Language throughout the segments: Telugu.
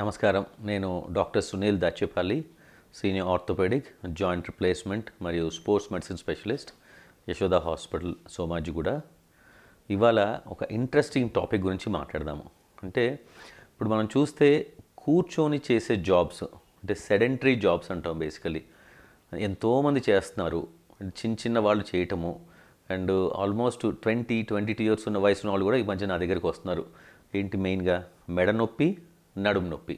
నమస్కారం నేను doctor Sunil Dachepalli senior orthopaedic joint replacement మరియు sports medicine specialist Yashoda hospital కూడా ఇవాళ ఒక ఇంట్రెస్టింగ్ టాపిక్ గురించి మాట్లాడదాము అంటే ఇప్పుడు మనం చూస్తే కూర్చొని చేసే జాబ్స్ అంటే సెడెంటరీ జాబ్స్ అంటాం బేసికలీ ఎంతోమంది చేస్తున్నారు చిన్న చిన్న వాళ్ళు చేయటము and almost twenty twenty two years ఉన్న వయసు ఉన్న వాళ్ళు కూడా ఈ మధ్య నా దగ్గరికి వస్తున్నారు ఏంటి మెయిన్గా మెడ నొప్పి నడుము నొప్పి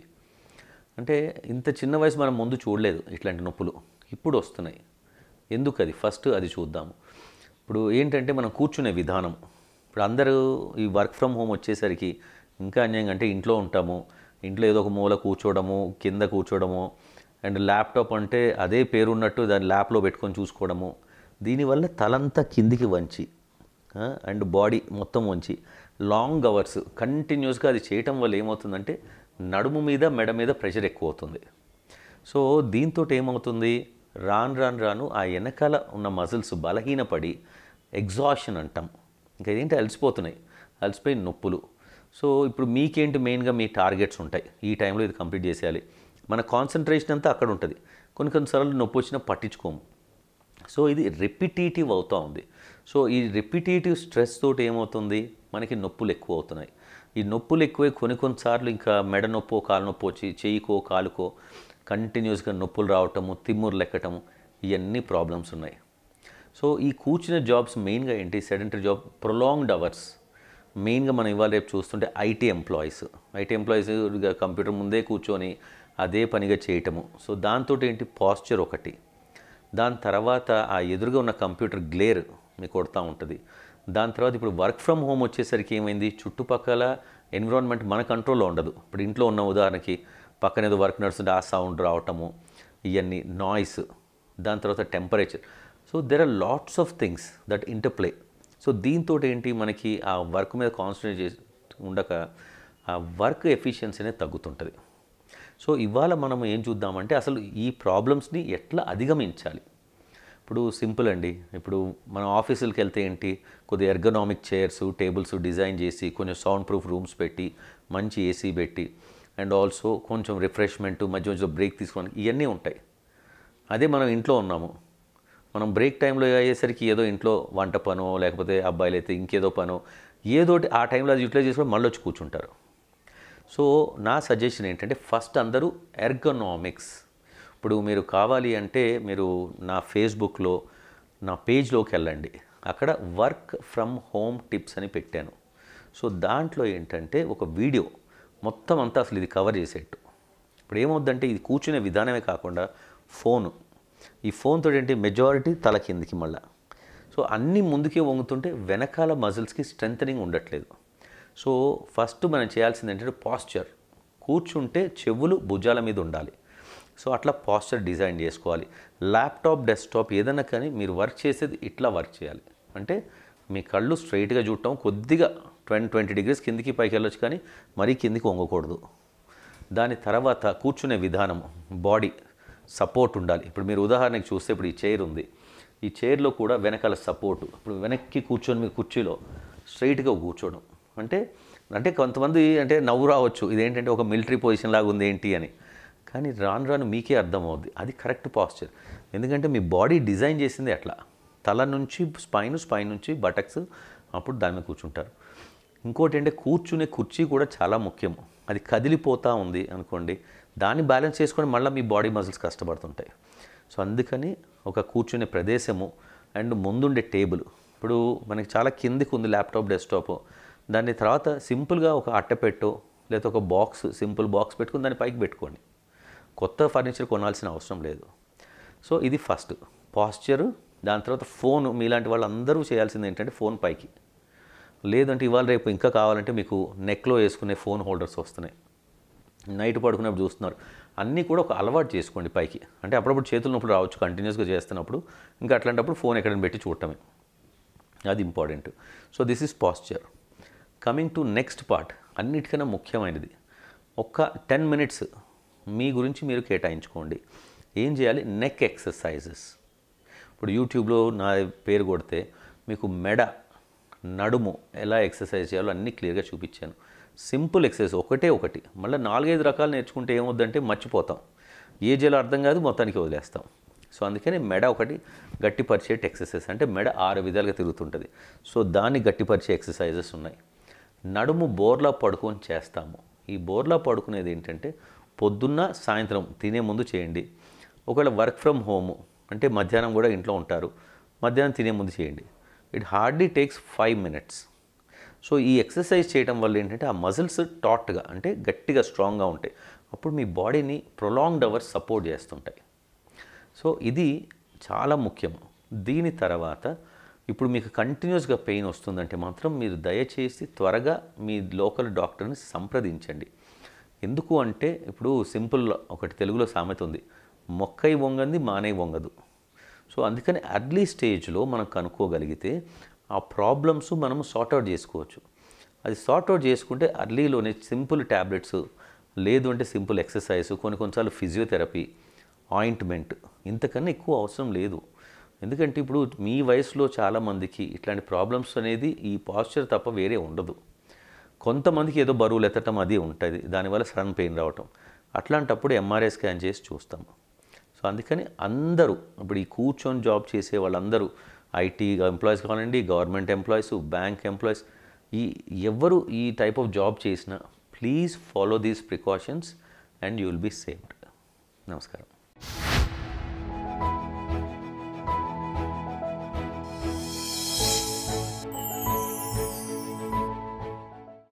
అంటే ఇంత చిన్న వయసు మనం ముందు చూడలేదు ఇట్లాంటి నొప్పులు ఇప్పుడు వస్తున్నాయి ఎందుకు అది ఫస్ట్ అది చూద్దాము ఇప్పుడు ఏంటంటే మనం కూర్చునే విధానం ఇప్పుడు అందరూ ఈ వర్క్ ఫ్రమ్ హోమ్ వచ్చేసరికి ఇంకా అన్యాయం అంటే ఇంట్లో ఉంటాము ఇంట్లో ఏదో ఒక మూల కూర్చోవడము కింద కూర్చోవడము అండ్ ల్యాప్టాప్ అంటే అదే పేరున్నట్టు దాన్ని ల్యాప్లో పెట్టుకొని చూసుకోవడము దీనివల్ల తలంతా కిందికి వంచి అండ్ బాడీ మొత్తం వంచి లాంగ్ అవర్స్ కంటిన్యూస్గా అది చేయటం వల్ల ఏమవుతుందంటే నడుము మీద మెడ మీద ప్రెషర్ ఎక్కువ అవుతుంది సో దీంతో ఏమవుతుంది రాను రాను రాను ఆ వెనకాల ఉన్న మజిల్స్ బలహీనపడి ఎగ్జాషన్ అంటాం ఇంకా ఏంటి అలసిపోతున్నాయి అలసిపోయి నొప్పులు సో ఇప్పుడు మీకేంటి మెయిన్గా మీ టార్గెట్స్ ఉంటాయి ఈ టైంలో ఇది కంప్లీట్ చేసేయాలి మన కాన్సన్ట్రేషన్ అంతా అక్కడ ఉంటుంది కొన్ని కొన్నిసార్లు నొప్పి వచ్చినా పట్టించుకోము సో ఇది రిపిటేటివ్ అవుతూ ఉంది సో ఈ రిపిటేటివ్ స్ట్రెస్ తోటి ఏమవుతుంది మనకి నొప్పులు ఎక్కువ అవుతున్నాయి ఈ నొప్పులు ఎక్కువై కొన్ని కొన్నిసార్లు ఇంకా మెడ నొప్పో కాలు వచ్చి చేయికో కాలుకో కంటిన్యూస్గా నొప్పులు రావటము తిమ్మురు లెక్కటము ఇవన్నీ ప్రాబ్లమ్స్ ఉన్నాయి సో ఈ కూర్చున్న జాబ్స్ మెయిన్గా ఏంటి సెడెంటరీ జాబ్ ప్రొలాంగ్డ్ అవర్స్ మెయిన్గా మనం ఇవాళ రేపు చూస్తుంటే IT employees IT employees computer ముందే కూర్చొని అదే పనిగా చేయటము సో దాంతో ఏంటి పాస్చర్ ఒకటి దాని తర్వాత ఆ ఎదురుగా ఉన్న కంప్యూటర్ గ్లేర్ మీకు కొడతా ఉంటుంది దాని తర్వాత ఇప్పుడు వర్క్ ఫ్రమ్ హోమ్ వచ్చేసరికి ఏమైంది చుట్టుపక్కల ఎన్విరాన్మెంట్ మన కంట్రోల్లో ఉండదు ఇప్పుడు ఇంట్లో ఉన్న ఉదాహరణకి పక్కన ఏదో వర్క్ నడుస్తుంటే ఆ సౌండ్ రావటము ఇవన్నీ నాయిస్ దాని తర్వాత temperature so there are lots of things that interplay so దీంతో ఏంటి మనకి ఆ వర్క్ మీద కాన్సన్ట్రేట్ చేసి ఉండక ఆ వర్క్ ఎఫిషియన్సీ అనేది తగ్గుతుంటుంది సో ఇవాళ మనం ఏం చూద్దామంటే అసలు ఈ ప్రాబ్లమ్స్ని ఎట్లా అధిగమించాలి ఇప్పుడు సింపుల్ అండి ఇప్పుడు మనం ఆఫీసులకు వెళ్తే ఏంటి కొద్ది ఎర్గనామిక్ చైర్స్ టేబుల్స్ డిజైన్ చేసి కొంచెం సౌండ్ ప్రూఫ్ రూమ్స్ పెట్టి మంచి ఏసీ పెట్టి అండ్ ఆల్సో కొంచెం రిఫ్రెష్మెంట్ మధ్య మధ్య బ్రేక్ తీసుకోవడానికి ఇవన్నీ ఉంటాయి అదే మనం ఇంట్లో ఉన్నాము మనం బ్రేక్ టైంలో అయ్యేసరికి ఏదో ఇంట్లో వంట పనో లేకపోతే అబ్బాయిలు అయితే ఇంకేదో పనో ఏదో ఆ టైంలో అది యూటిలైజ్ చేసుకొని మళ్ళీ వచ్చి కూర్చుంటారు సో నా సజెషన్ ఏంటంటే ఫస్ట్ అందరూ ఎర్గనామిక్స్ ఇప్పుడు మీరు కావాలి అంటే మీరు నా ఫేస్బుక్లో నా పేజ్లోకి వెళ్ళండి అక్కడ వర్క్ ఫ్రమ్ హోమ్ టిప్స్ అని పెట్టాను సో దాంట్లో ఏంటంటే ఒక వీడియో మొత్తం అంతా అసలు ఇది కవర్ చేసేట్టు ఇప్పుడు ఏమవుద్దంటే ఇది కూర్చునే విధానమే కాకుండా ఫోను ఈ ఫోన్తో ఏంటి మెజారిటీ తల కిందికి మళ్ళా సో అన్నీ ముందుకే వంగుతుంటే వెనకాల మజిల్స్కి స్ట్రెంథనింగ్ ఉండట్లేదు సో ఫస్ట్ మనం చేయాల్సింది ఏంటంటే పాస్చర్ కూర్చుంటే చెవులు భుజాల మీద ఉండాలి సో అట్లా పాస్చర్ డిజైన్ చేసుకోవాలి ల్యాప్టాప్ డెస్క్టాప్ ఏదైనా కానీ మీరు వర్క్ చేసేది ఇట్లా వర్క్ చేయాలి అంటే మీ కళ్ళు స్ట్రైట్గా చూడటం కొద్దిగా ట్వంటీ ట్వంటీ డిగ్రీస్ కిందికి పైకి వెళ్ళొచ్చు కానీ మరీ కిందికి వంగకూడదు దాని తర్వాత కూర్చునే విధానం బాడీ సపోర్ట్ ఉండాలి ఇప్పుడు మీరు ఉదాహరణకి చూస్తే ఇప్పుడు ఈ చైర్ ఉంది ఈ చైర్లో కూడా వెనకాల సపోర్టు ఇప్పుడు వెనక్కి కూర్చొని మీ కుర్చీలో స్ట్రైట్గా కూర్చోవడం అంటే అంటే కొంతమంది అంటే నవ్వు రావచ్చు ఇదేంటంటే ఒక మిలిటరీ పొజిషన్ లాగా ఉంది ఏంటి అని కానీ రాను రాను మీకే అర్థమవుద్ది అది కరెక్ట్ పాస్చర్ ఎందుకంటే మీ బాడీ డిజైన్ చేసింది అట్లా తల నుంచి స్పైన్ స్పైన్ నుంచి బటక్స్ అప్పుడు దాని మీద కూర్చుంటారు ఇంకోటి అంటే కూర్చునే కుర్చీ కూడా చాలా ముఖ్యం అది కదిలిపోతూ ఉంది అనుకోండి దాన్ని బ్యాలెన్స్ చేసుకొని మళ్ళీ మీ బాడీ మజిల్స్ కష్టపడుతుంటాయి సో అందుకని ఒక కూర్చునే ప్రదేశము అండ్ ముందుండే టేబుల్ ఇప్పుడు మనకి చాలా కిందికి ఉంది ల్యాప్టాప్ డెస్క్టాప్ దాని తర్వాత సింపుల్గా ఒక అట్టపెట్టో లేదా ఒక బాక్స్ సింపుల్ బాక్స్ పెట్టుకుని దాన్ని పైకి పెట్టుకోండి కొత్త ఫర్నిచర్ కొనాల్సిన అవసరం లేదు సో ఇది ఫస్ట్ పాశ్చరు దాని తర్వాత ఫోన్ మీలాంటి వాళ్ళందరూ చేయాల్సింది ఏంటంటే ఫోన్ పైకి లేదంటే ఇవాళ రేపు ఇంకా కావాలంటే మీకు నెక్లో వేసుకునే ఫోన్ హోల్డర్స్ వస్తున్నాయి నైట్ పడుకున్నప్పుడు చూస్తున్నారు అన్నీ కూడా ఒక అలవాటు చేసుకోండి పైకి అంటే అప్పుడప్పుడు చేతులు నొప్పులు రావచ్చు కంటిన్యూస్గా చేస్తున్నప్పుడు ఇంకా అట్లాంటప్పుడు ఫోన్ ఎక్కడైనా పెట్టి చూడటమే అది important so this is posture coming to next part అన్నిటికైనా ముఖ్యమైనది ఒక్క టెన్ మినిట్స్ మీ గురించి మీరు కేటాయించుకోండి ఏం చేయాలి నెక్ ఎక్సర్సైజెస్ ఇప్పుడు యూట్యూబ్లో నా పేరు కొడితే మీకు మెడ నడుము ఎలా ఎక్సర్సైజ్ చేయాలో అన్నీ క్లియర్గా చూపించాను సింపుల్ ఎక్సర్సైజ్ ఒకటే ఒకటి మళ్ళీ నాలుగైదు రకాలు నేర్చుకుంటే ఏమొద్దంటే మర్చిపోతాం ఏ చేయాలో అర్థం కాదు మొత్తానికి వదిలేస్తాం సో అందుకని మెడ ఒకటి గట్టిపరిచేటి ఎక్సర్సైజ్ అంటే మెడ ఆరు విధాలుగా తిరుగుతుంటుంది సో దాన్ని గట్టిపరిచే ఎక్సర్సైజెస్ ఉన్నాయి నడుము బోర్లా పడుకొని చేస్తాము ఈ బోర్లా పడుకునేది ఏంటంటే పొద్దున్న సాయంత్రం తినే ముందు చేయండి ఒకవేళ వర్క్ ఫ్రమ్ హోమ్ అంటే మధ్యాహ్నం కూడా ఇంట్లో ఉంటారు మధ్యాహ్నం తినే ముందు చేయండి it hardly takes five minutes so ఈ ఎక్సర్సైజ్ చేయడం వల్ల ఏంటంటే ఆ మజిల్స్ టాట్గా అంటే గట్టిగా స్ట్రాంగ్గా ఉంటాయి అప్పుడు మీ బాడీని ప్రొలాంగ్డ్ అవర్స్ సపోర్ట్ చేస్తుంటాయి సో ఇది చాలా ముఖ్యం దీని తర్వాత ఇప్పుడు మీకు కంటిన్యూస్గా పెయిన్ వస్తుందంటే మాత్రం మీరు దయచేసి త్వరగా మీ లోకల్ డాక్టర్ని సంప్రదించండి ఎందుకు అంటే ఇప్పుడు సింపుల్ ఒకటి తెలుగులో సామెత ఉంది మొక్కై వంగంది మానే వంగదు సో అందుకని అర్లీ స్టేజ్లో మనం కనుక్కోగలిగితే ఆ ప్రాబ్లమ్స్ మనం సార్ట్అవుట్ చేసుకోవచ్చు అది సార్ట్అవుట్ చేసుకుంటే అర్లీలోనే సింపుల్ ట్యాబ్లెట్స్ లేదు అంటే సింపుల్ ఎక్సర్సైజ్ కొన్ని కొన్నిసార్లు ఫిజియోథెరపీ ఆయింట్మెంట్ ఇంతకన్నా ఎక్కువ అవసరం లేదు ఎందుకంటే ఇప్పుడు మీ వయసులో చాలామందికి ఇట్లాంటి ప్రాబ్లమ్స్ అనేది ఈ పాశ్చర్ తప్ప వేరే ఉండదు కొంతమందికి ఏదో బరువులు ఎత్తటం అది ఉంటుంది దానివల్ల సడన్ పెయిన్ రావటం అట్లాంటప్పుడు ఎంఆర్ఐ స్కాన్ చేసి చూస్తాము సో అందుకని అందరూ ఇప్పుడు ఈ కూర్చొని జాబ్ చేసే వాళ్ళందరూ ఐటీ ఎంప్లాయీస్ కావాలండి గవర్నమెంట్ ఎంప్లాయీస్ బ్యాంక్ ఎంప్లాయీస్ ఈ ఎవరు ఈ టైప్ ఆఫ్ జాబ్ చేసినా please follow these precautions and you will be safed నమస్కారం